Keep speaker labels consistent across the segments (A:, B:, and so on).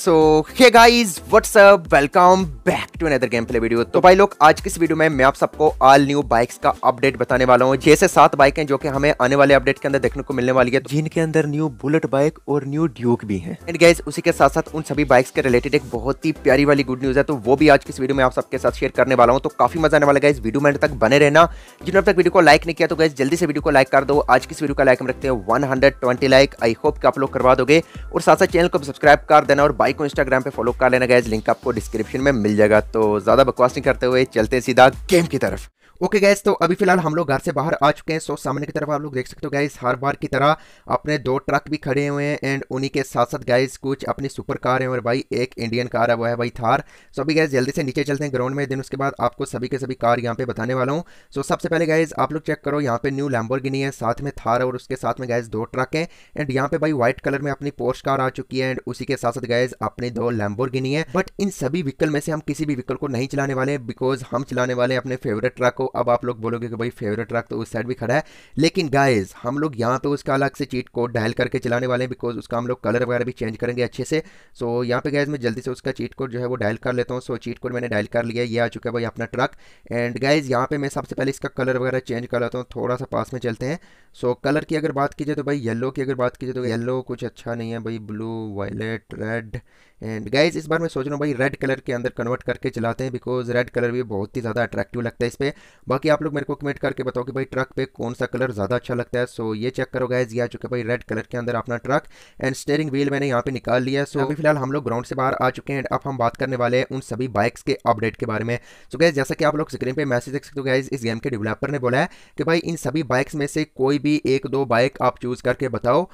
A: so hey guys what's up welcome back to another game play video तो भाई लोग आज की इस वीडियो में मैं आप सबको ऑल न्यू बाइक्स का अपडेट बताने वाला हूँ जैसे सात बाइक हैं जो कि हमें आने वाले अपडेट के अंदर देखने को मिलने वाली है तो जिनके अंदर न्यू बुलेट बाइक और न्यू ड्यूक भी है एंड गाइज उसी के साथ साथ उन सभी बाइक्स के रिलेटेड एक बहुत ही प्यारी वाली गुड न्यूज है तो वो भी आज की इस वीडियो में आप सबके साथ शेयर करने वाला हूँ तो काफी मजा आने वाला गाइज वीडियो में तक बने रहना जिन्होंने तक वीडियो को लाइक नहीं किया तो गाइस जल्दी से वीडियो को लाइक कर दो आज की इस वीडियो का लाइक हम रखते हैं वन लाइक आई होप के आप लोग करवा दोगे और साथ साथ चैनल को सब्सक्राइब कर देना और बाइक भाई को इंस्टाग्राम पे फॉलो कर लेना गैज लिंक आपको डिस्क्रिप्शन में मिल जाएगा तो ज़्यादा बकवास नहीं करते हुए चलते सीधा गेम की तरफ ओके okay गैस तो अभी फिलहाल हम लोग घर से बाहर आ चुके हैं सो सामने की तरफ आप लोग देख सकते हो गैस हर बार की तरह अपने दो ट्रक भी खड़े हुए हैं एंड उन्हीं के साथ साथ गैस कुछ अपनी सुपर कार है और भाई एक इंडियन कार है वो है भाई थार सो अभी गैस जल्दी से नीचे चलते हैं ग्राउंड में दिन उसके बाद आपको सभी के सभी कार यहाँ पे बताने वाला हूँ सो सबसे पहले गैस आप लोग चेक करो यहाँ पे न्यू लैम्बोर है साथ में थार और उसके साथ में गैस दो ट्रक है एंड यहाँ पे भाई व्हाइट कलर में अपनी पोस्ट कार आ चुकी है एंड उसी के साथ साथ गैस अपनी दो लैम्बोर है बट इन सभी व्हीकल में से हम किसी भी व्हीकल को नहीं चलाने वाले बिकॉज हम चलाने वाले अपने फेवरेट ट्रक को अब आप लोग बोलोगे कि भाई फेवरेट ट्रक तो उस साइड भी खड़ा है लेकिन गाइज हम लोग यहाँ तो उसका अलग से चीट कोड डायल करके चलाने वाले हैं बिकॉज उसका हम लोग कलर वगैरह भी चेंज करेंगे अच्छे से सो यहाँ पे गाइज मैं जल्दी से उसका चीट कोड जो है वो डायल कर लेता हूँ सो चीट कोड मैंने डायल कर लिया ये आ चुका है भाई अपना ट्रक एंड गाइज यहाँ पर मैं सबसे पहले इसका कलर वगैरह चेंज कर लेता हूँ थोड़ा सा पास में चलते हैं सो कलर की अगर बात की जाए तो भाई येलो की अगर बात की जाए तो येलो कुछ अच्छा नहीं है भाई blue violet red and guys इस बार मैं सोच रहा हूँ भाई रेड कलर के अंदर कन्वर्ट करके चलाते हैं बिकॉज रेड कलर भी बहुत ही ज़्यादा अट्रैक्टिव लगता है इस पर बाकी आप लोग मेरे को कमेंट करके बताओ कि भाई ट्रक पे कौन सा कलर ज़्यादा अच्छा लगता है सो ये चेक करो गाइज ये आ चुके भाई रेड कलर के अंदर अपना ट्रक एंड स्टेयरिंग व्हील मैंने यहाँ पे निकाल लिया सो अभी फिलहाल हम लोग ग्राउंड से बाहर आ चुके हैं एंड अब हम बात करने वाले हैं उन सभी बाइक्स के अपडेट के बारे में सो गाइज जैसा कि आप लोग स्क्रीन पर मैसेज देख सकते हो गाइज इस गेम के डेवलपर ने बोला है कि भाई इन सभी बाइक्स में से कोई भी एक दो बाइक आप चूज़ करके बताओ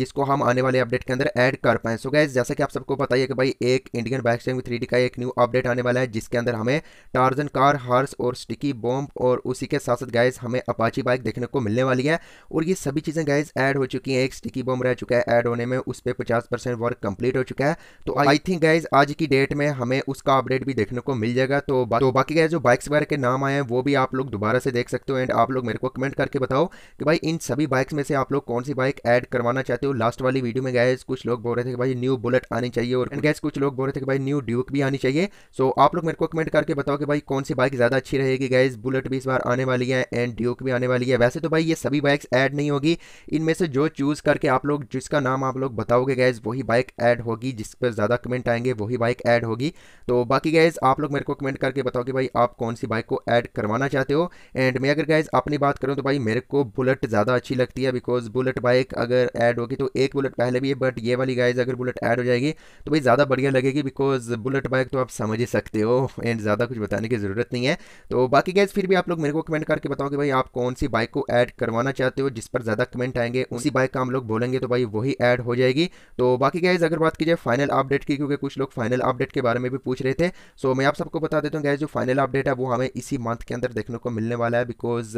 A: जिसको हम आने वाले अपडेट के अंदर ऐड कर पाएँ सो गाइज जैसा कि आप सबको बताइए कि भाई एक इंडियन बाइक थ्री थ्री का एक न्यू अपडेट आने वाला है जिसके अंदर हमें टार्जन कार हर्स और स्टिकी बॉम पंप और उसी के साथ साथ गाइज हमें अपाची बाइक देखने को मिलने वाली है और ये सभी चीज़ें गाइज ऐड हो चुकी हैं एक स्टिकी बम रह चुका है ऐड होने में उस पर पचास परसेंट वर्क कंप्लीट हो चुका है तो आई थिंक गाइज आज की डेट में हमें उसका अपडेट भी देखने को मिल जाएगा तो, बा, तो बाकी गाइज जो बाइक्स वगैरह के नाम आए हैं वो भी आप लोग दोबारा से देख सकते हो एंड आप लोग मेरे को कमेंट करके बताओ कि भाई इन सभी बाइक्स में से आप लोग कौन सी बाइक ऐड करवाना चाहते हो लास्ट वाली वीडियो में गाइज कुछ लोग बोल रहे थे कि भाई न्यू बुलेट आनी चाहिए और गैस कुछ लोग बोल रहे थे कि भाई न्यू ड्यूक भी आनी चाहिए सो आप लोग मेरे को कमेंट करके बताओ कि भाई कौन सी बाइक ज़्यादा अच्छी रहेगी गैस बुलेट भी इस बार आने वाली है एंड ड्यूक भी आने वाली है वैसे तो भाई ये सभी बाइक्स ऐड नहीं होगी इनमें से जो चूज़ करके आप लोग जिसका नाम आप लोग बताओगे गैज़ वही बाइक ऐड होगी जिस पर ज़्यादा कमेंट आएंगे वही बाइक ऐड होगी तो बाकी गैज़ आप लोग मेरे को कमेंट करके बताओ कि भाई आप कौन सी बाइक को ऐड करवाना चाहते हो एंड मैं अगर गैज़ अपनी बात करूँ तो भाई मेरे को बुलेट ज़्यादा अच्छी लगती है बिकॉज बुलेट बाइक अगर ऐड होगी तो एक बुलेट पहले भी है बट ये वाली गाइज अगर बुलेट ऐड हो जाएगी तो भाई ज़्यादा बढ़िया लगेगी बिकॉज बुलेट बाइक तो आप समझ ही सकते हो एंड ज़्यादा कुछ बताने की ज़रूरत नहीं है तो बाकी गैस फिर फिर भी आप लोग मेरे को कमेंट करके बताओ कि भाई आप कौन सी बाइक को ऐड करवाना चाहते हो जिस पर ज़्यादा कमेंट आएंगे उसी बाइक का हम लोग बोलेंगे तो भाई वही ऐड हो जाएगी तो बाकी गैस अगर बात की जाए फाइनल अपडेट की क्योंकि कुछ लोग फाइनल अपडेट के बारे में भी पूछ रहे थे सो मैं आप सबको बता देता हूँ गैस जो फाइनल अपडेट है वो हमें इसी मंथ के अंदर देखने को मिलने वाला है बिकॉज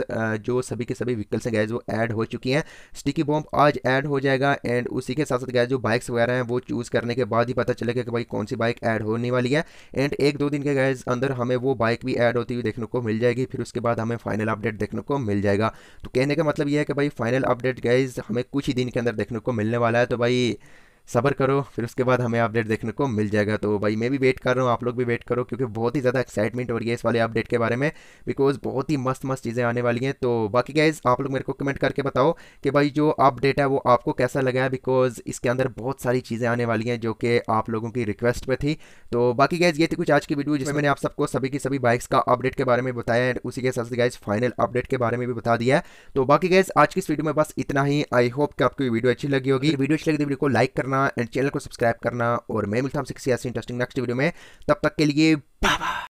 A: जो सभी के सभी व्हीकल्स हैं गैस वो ऐड हो चुकी हैं स्टिकी बॉम्ब आज ऐड हो जाएगा एंड उसी के साथ साथ गैस जो बाइक्स वगैरह हैं वो चूज़ करने के बाद ही पता चलेगा कि भाई कौन सी बाइक ऐड होने वाली है एंड एक दो दिन के गैस अंदर हमें वो बाइक भी ऐड होती हुई देखने को मिल जाएगी फिर उसके बाद हमें फाइनल अपडेट देखने को मिल जाएगा तो कहने का मतलब यह है कि भाई फाइनल अपडेट गाइज हमें कुछ ही दिन के अंदर देखने को मिलने वाला है तो भाई सबर करो फिर उसके बाद हमें अपडेट देखने को मिल जाएगा तो भाई मैं भी वेट कर रहा हूँ आप लोग भी वेट करो क्योंकि बहुत ही ज़्यादा एक्साइटमेंट हो रही है इस वाले अपडेट के बारे में बिकॉज बहुत ही मस्त मस्त चीज़ें आने वाली हैं तो बाकी गाइज आप लोग मेरे को कमेंट करके बताओ कि भाई जो अपडेट है वो आपको कैसा लगा है बिकॉज इसके अंदर बहुत सारी चीज़ें आने वाली हैं जो कि आप लोगों की रिक्वेस्ट पर थी तो बाकी गाइज ये थी कुछ आज की वीडियो जिसमें मैंने आप सबको सभी की सभी बाइक्स का अपडेट के बारे में बताया एंड उसी के साथ गाइज फाइनल अपडेट के बारे में भी बता दिया तो बाकी गाइज आज की इस वीडियो में बस इतना ही आई होप कि आपकी वीडियो अच्छी लगी होगी वीडियो अच्छी लगी वीडियो तो को लाइक करना करना एंड चैनल को सब्सक्राइब करना और मैं मिलता हूँ आपसे किसी ऐसी इंटरेस्टिंग नेक्स्ट वीडियो में तब तक के लिए बाय